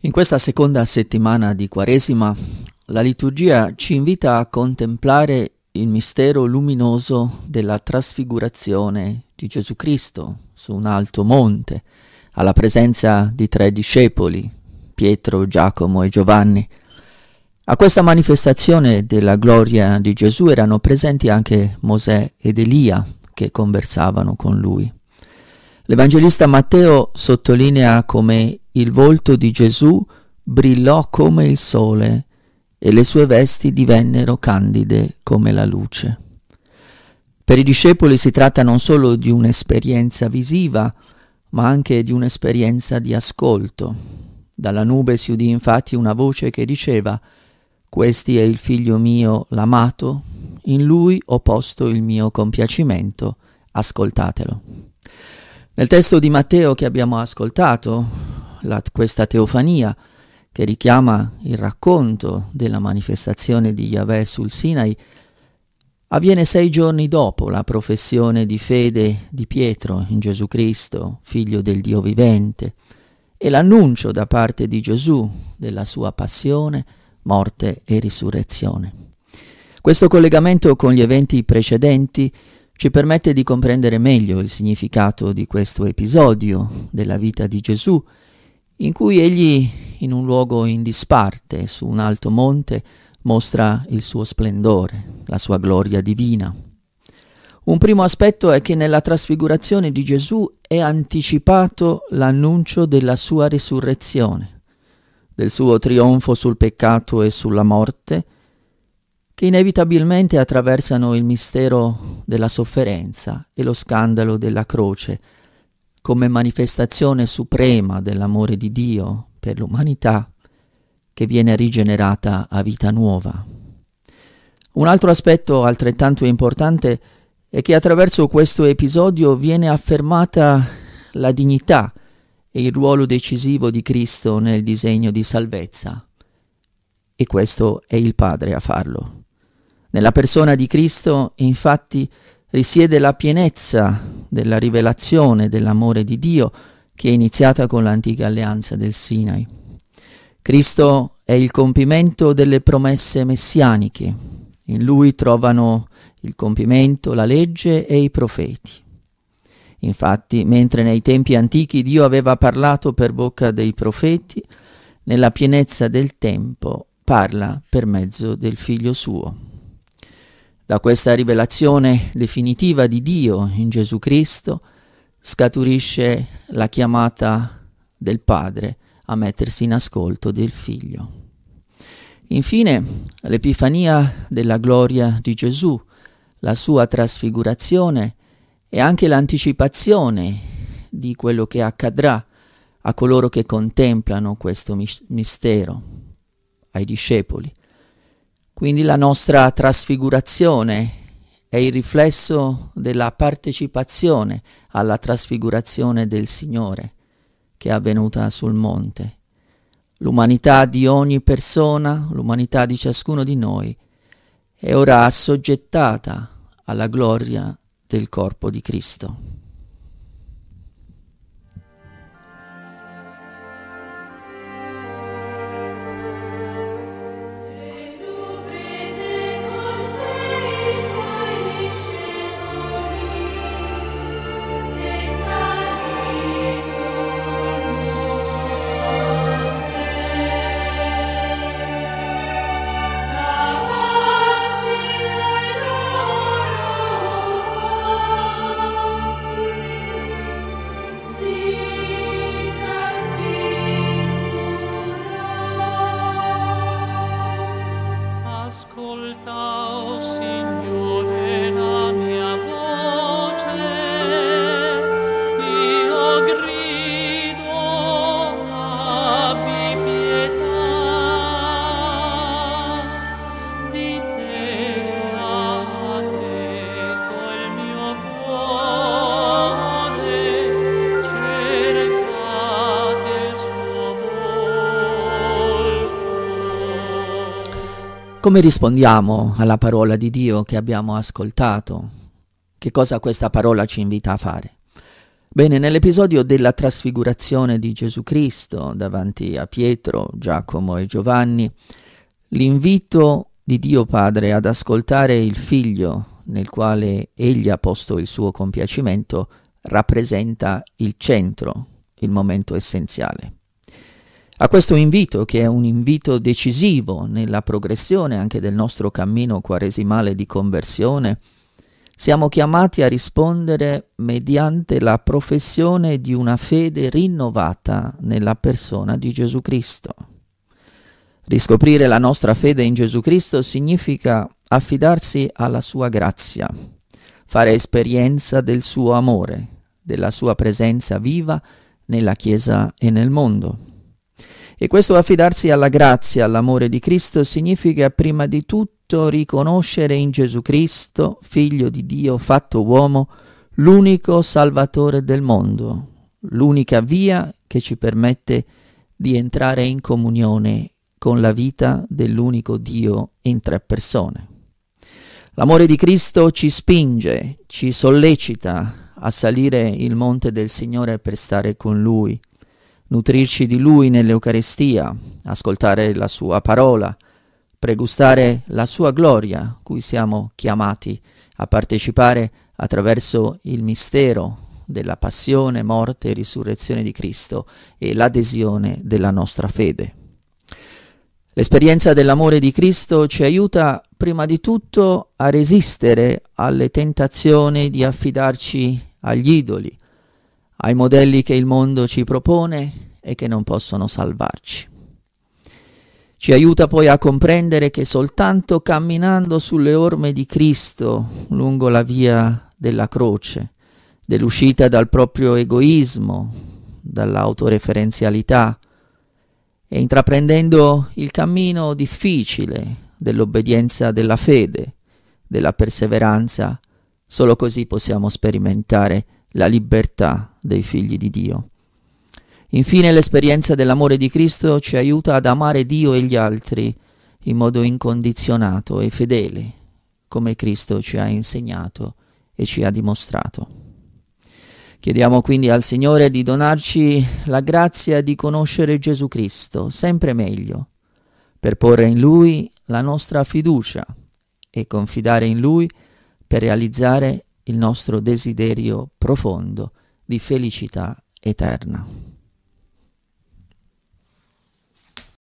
In questa seconda settimana di Quaresima la liturgia ci invita a contemplare il mistero luminoso della trasfigurazione di Gesù Cristo su un alto monte, alla presenza di tre discepoli, Pietro, Giacomo e Giovanni. A questa manifestazione della gloria di Gesù erano presenti anche Mosè ed Elia che conversavano con lui. L'Evangelista Matteo sottolinea come il volto di Gesù brillò come il sole e le sue vesti divennero candide come la luce. Per i discepoli si tratta non solo di un'esperienza visiva, ma anche di un'esperienza di ascolto. Dalla nube si udì infatti una voce che diceva «Questi è il figlio mio, l'amato, in lui ho posto il mio compiacimento, ascoltatelo». Nel testo di Matteo che abbiamo ascoltato, la, questa teofania che richiama il racconto della manifestazione di Yahweh sul Sinai, avviene sei giorni dopo la professione di fede di Pietro in Gesù Cristo, figlio del Dio vivente, e l'annuncio da parte di Gesù della sua passione, morte e risurrezione. Questo collegamento con gli eventi precedenti ci permette di comprendere meglio il significato di questo episodio della vita di Gesù, in cui egli, in un luogo in disparte, su un alto monte, mostra il suo splendore, la sua gloria divina. Un primo aspetto è che nella trasfigurazione di Gesù è anticipato l'annuncio della sua risurrezione, del suo trionfo sul peccato e sulla morte, che inevitabilmente attraversano il mistero della sofferenza e lo scandalo della croce come manifestazione suprema dell'amore di Dio per l'umanità che viene rigenerata a vita nuova. Un altro aspetto altrettanto importante è che attraverso questo episodio viene affermata la dignità e il ruolo decisivo di Cristo nel disegno di salvezza. E questo è il Padre a farlo. Nella persona di Cristo infatti risiede la pienezza della rivelazione dell'amore di Dio che è iniziata con l'antica alleanza del Sinai. Cristo è il compimento delle promesse messianiche. In lui trovano il compimento la legge e i profeti. Infatti, mentre nei tempi antichi Dio aveva parlato per bocca dei profeti, nella pienezza del tempo parla per mezzo del figlio suo. Da questa rivelazione definitiva di Dio in Gesù Cristo scaturisce la chiamata del Padre a mettersi in ascolto del Figlio. Infine, l'Epifania della gloria di Gesù, la sua trasfigurazione e anche l'anticipazione di quello che accadrà a coloro che contemplano questo mistero, ai discepoli quindi la nostra trasfigurazione è il riflesso della partecipazione alla trasfigurazione del Signore che è avvenuta sul monte. L'umanità di ogni persona, l'umanità di ciascuno di noi, è ora assoggettata alla gloria del corpo di Cristo. Come rispondiamo alla parola di Dio che abbiamo ascoltato? Che cosa questa parola ci invita a fare? Bene, nell'episodio della trasfigurazione di Gesù Cristo davanti a Pietro, Giacomo e Giovanni, l'invito di Dio Padre ad ascoltare il Figlio, nel quale egli ha posto il suo compiacimento, rappresenta il centro, il momento essenziale. A questo invito, che è un invito decisivo nella progressione anche del nostro cammino quaresimale di conversione, siamo chiamati a rispondere mediante la professione di una fede rinnovata nella persona di Gesù Cristo. Riscoprire la nostra fede in Gesù Cristo significa affidarsi alla sua grazia, fare esperienza del suo amore, della sua presenza viva nella Chiesa e nel mondo. E questo affidarsi alla grazia, all'amore di Cristo, significa prima di tutto riconoscere in Gesù Cristo, figlio di Dio fatto uomo, l'unico Salvatore del mondo, l'unica via che ci permette di entrare in comunione con la vita dell'unico Dio in tre persone. L'amore di Cristo ci spinge, ci sollecita a salire il monte del Signore per stare con Lui, nutrirci di Lui nell'Eucarestia, ascoltare la Sua parola, pregustare la Sua gloria, cui siamo chiamati a partecipare attraverso il mistero della passione, morte e risurrezione di Cristo e l'adesione della nostra fede. L'esperienza dell'amore di Cristo ci aiuta prima di tutto a resistere alle tentazioni di affidarci agli idoli, ai modelli che il mondo ci propone e che non possono salvarci. Ci aiuta poi a comprendere che soltanto camminando sulle orme di Cristo lungo la via della croce, dell'uscita dal proprio egoismo, dall'autoreferenzialità e intraprendendo il cammino difficile dell'obbedienza della fede, della perseveranza, solo così possiamo sperimentare la libertà dei figli di Dio. Infine l'esperienza dell'amore di Cristo ci aiuta ad amare Dio e gli altri in modo incondizionato e fedele, come Cristo ci ha insegnato e ci ha dimostrato. Chiediamo quindi al Signore di donarci la grazia di conoscere Gesù Cristo sempre meglio, per porre in Lui la nostra fiducia e confidare in Lui per realizzare il nostro desiderio profondo di felicità eterna.